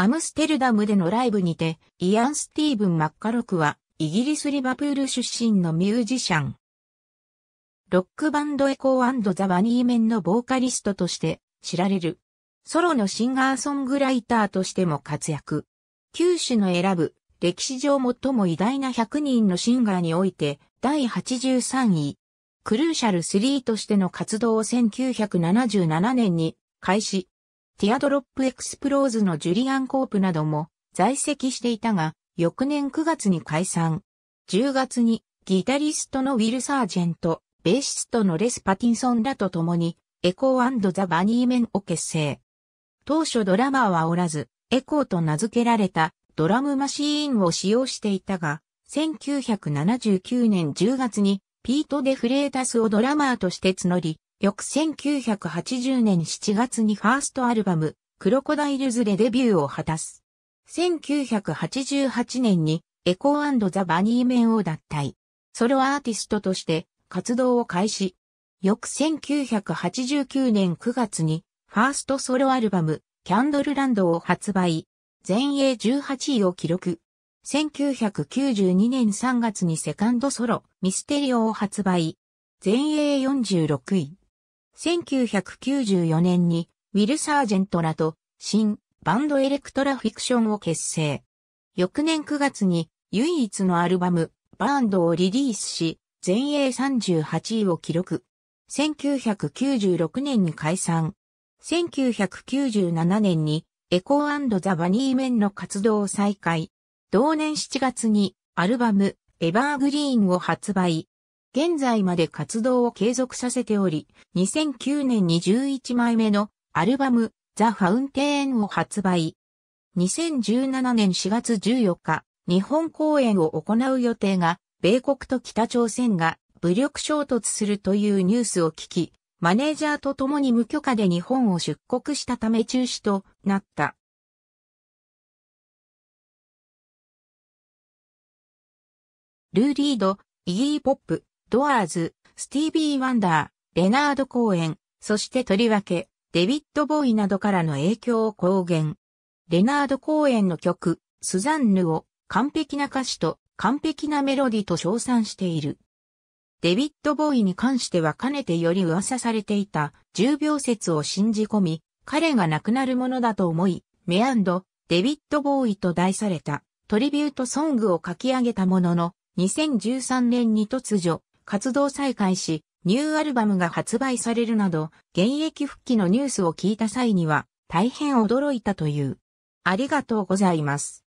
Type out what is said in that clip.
アムステルダムでのライブにて、イアン・スティーブン・マッカロクは、イギリス・リバプール出身のミュージシャン。ロックバンドエコーザ・バニーメンのボーカリストとして知られる。ソロのシンガーソングライターとしても活躍。九種の選ぶ歴史上最も偉大な100人のシンガーにおいて第83位。クルーシャル3としての活動を1977年に開始、ティアドロップエクスプローズのジュリアン・コープなども在籍していたが、翌年9月に解散。10月にギタリストのウィル・サージェント、ベーシストのレス・パティンソンらと共に、エコーザ・バニーメンを結成。当初ドラマーはおらず、エコーと名付けられたドラムマシーンを使用していたが、1979年10月にピート・デフレータスをドラマーとして募り、翌1980年7月にファーストアルバム、クロコダイルズでデビューを果たす。1988年にエコーザ・バニーメンを脱退。ソロアーティストとして活動を開始。翌1989年9月にファーストソロアルバム、キャンドルランドを発売。全英18位を記録。1992年3月にセカンドソロ、ミステリオを発売。全英46位。1994年にウィル・サージェントらと新バンドエレクトラフィクションを結成。翌年9月に唯一のアルバムバンドをリリースし、全英38位を記録。1996年に解散。1997年にエコーザ・バニーメンの活動を再開。同年7月にアルバムエバーグリーンを発売。現在まで活動を継続させており、2009年に11枚目のアルバム、ザ・ファウンテーンを発売。2017年4月14日、日本公演を行う予定が、米国と北朝鮮が武力衝突するというニュースを聞き、マネージャーと共に無許可で日本を出国したため中止となった。ルーリード、イギー・ポップ、ドアーズ、スティービー・ワンダー、レナード・コーエン、そしてとりわけ、デビッド・ボーイなどからの影響を公言。レナード・コーエンの曲、スザンヌを完璧な歌詞と完璧なメロディと称賛している。デビッド・ボーイに関してはかねてより噂されていた重病説を信じ込み、彼が亡くなるものだと思い、メアンド、デビッド・ボーイと題されたトリビュートソングを書き上げたものの、2013年に突如、活動再開し、ニューアルバムが発売されるなど、現役復帰のニュースを聞いた際には、大変驚いたという。ありがとうございます。